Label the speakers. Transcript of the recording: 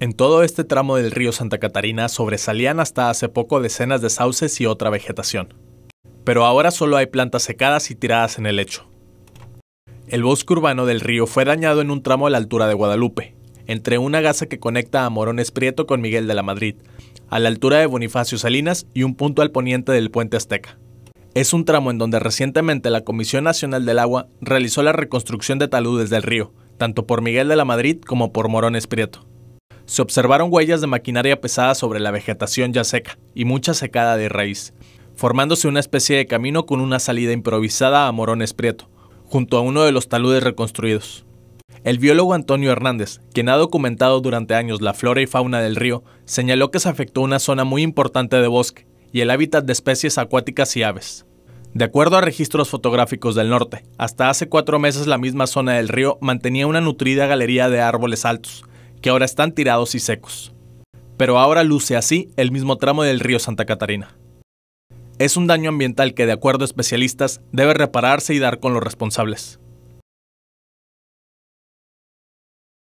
Speaker 1: En todo este tramo del río Santa Catarina sobresalían hasta hace poco decenas de sauces y otra vegetación. Pero ahora solo hay plantas secadas y tiradas en el lecho. El bosque urbano del río fue dañado en un tramo a la altura de Guadalupe, entre una gasa que conecta a Morones Prieto con Miguel de la Madrid, a la altura de Bonifacio Salinas y un punto al poniente del puente Azteca. Es un tramo en donde recientemente la Comisión Nacional del Agua realizó la reconstrucción de taludes del río, tanto por Miguel de la Madrid como por Morones Prieto se observaron huellas de maquinaria pesada sobre la vegetación ya seca y mucha secada de raíz, formándose una especie de camino con una salida improvisada a Morones Prieto, junto a uno de los taludes reconstruidos. El biólogo Antonio Hernández, quien ha documentado durante años la flora y fauna del río, señaló que se afectó una zona muy importante de bosque y el hábitat de especies acuáticas y aves. De acuerdo a registros fotográficos del norte, hasta hace cuatro meses la misma zona del río mantenía una nutrida galería de árboles altos, que ahora están tirados y secos. Pero ahora luce así el mismo tramo del río Santa Catarina. Es un daño ambiental que, de acuerdo a especialistas, debe repararse y dar con los responsables.